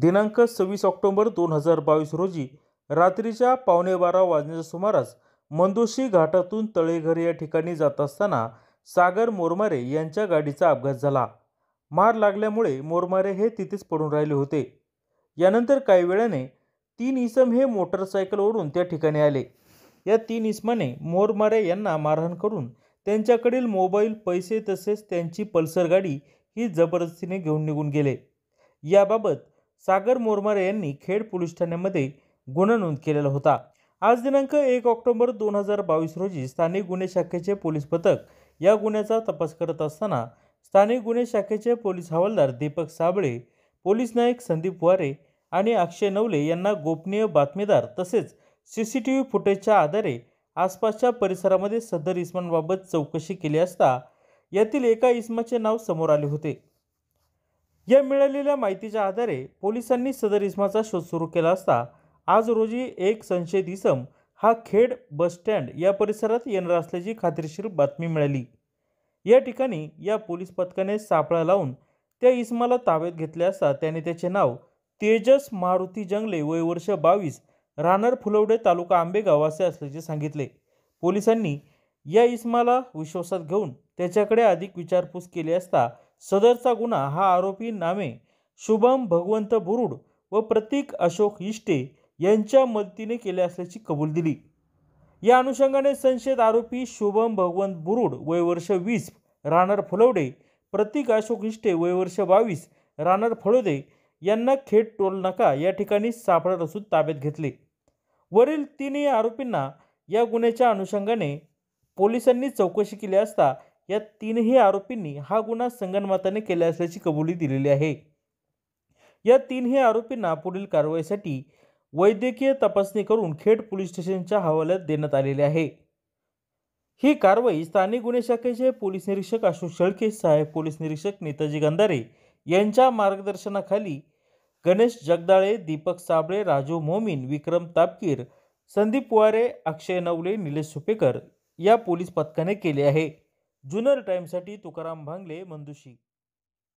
दिनांक सव्वीस ऑक्टोबर दोन हजार बावीस रोजी रात्रीच्या पावणे बारा वाजण्याच्या सुमारास मंदोशी घाटातून तळेघर या ठिकाणी जात असताना सागर मोरमारे यांच्या गाडीचा अपघात झाला मार लागल्यामुळे मोरमारे हे तिथेच पडून राहिले होते यानंतर काही वेळाने तीन इसम हे मोटरसायकलवरून त्या ठिकाणी आले या तीन इसमाने मोरमारे यांना मारहाण करून त्यांच्याकडील मोबाईल पैसे तसेच त्यांची पल्सर गाडी ही जबरदस्तीने घेऊन निघून गेले याबाबत सागर मोरमारे यांनी खेड पोलीस ठाण्यामध्ये गुन्हा नोंद केलेला होता आज दिनांक एक ऑक्टोबर दोन हजार बावीस रोजी स्थानिक गुन्हे शाखेचे पोलीस पथक या गुन्ह्याचा तपास करत असताना स्थानिक गुन्हे शाखेचे पोलीस हवालदार दीपक साबळे पोलीस नायक संदीप वारे आणि अक्षय नवले यांना गोपनीय बातमीदार तसेच सी सी टी व्ही फुटेजच्या आधारे आसपासच्या परिसरामध्ये सदर इस्मांबाबत चौकशी केली असता यातील एका इस्माचे नाव समोर आले होते या मिळालेल्या माहितीच्या आधारे पोलिसांनी सदर इसमाचा शोध सुरू केला असता आज रोजी एक संशयित इसम हा खेड बसस्टँड या परिसरात येणार असल्याची खात्रीशीर बातमी मिळाली या ठिकाणी या पोलीस पथकाने सापळा लावून त्या इसमाला ताब्यात घेतले असता त्याने त्याचे नाव तेजस मारुती जंगले वय वर्ष बावीस रानर फुलवडे तालुका आंबेगाव असे असल्याचे सांगितले पोलिसांनी या इसमाला विश्वासात घेऊन त्याच्याकडे अधिक विचारपूस केली असता सदरचा गुन्हा हा आरोपी नामे शुभम भगवंत बुरुड व प्रतीक अशोक इष्टे यांच्या मदतीने केले असल्याची कबूल दिली या अनुषंगाने संशयित आरोपी शुभम भगवंत बुरुड वय वर्ष वीस राहणार फुलवडे प्रतीक अशोक इष्टे वय वर्ष बावीस राहणार फळोदे यांना खेट टोल नका या ठिकाणी सापडत असून ताब्यात घेतले वरील तीनही आरोपींना या गुन्ह्याच्या अनुषंगाने पोलिसांनी चौकशी केली असता या तीनही आरोपींनी हा गुन्हा संगनमाताने केला असल्याची कबुली दिलेली आहे या तीनही आरोपींना पुढील कारवाईसाठी वैद्यकीय तपासणी करून खेड पोलीस स्टेशनच्या हवाल्यात देण्यात आलेले आहे ही कारवाई स्थानिक गुन्हे शाखेचे पोलीस निरीक्षक अशोक शेळके साहेब पोलीस निरीक्षक नेताजी गंधारे यांच्या मार्गदर्शनाखाली गणेश जगदाळे दीपक साबळे राजू मोमीन विक्रम तापकीर संदीप पुवारे अक्षय नवले निलेश सुपेकर या पोलीस पथकाने केले आहे जुनर टाईमसाठी तुकाराम भांगले मंदुशी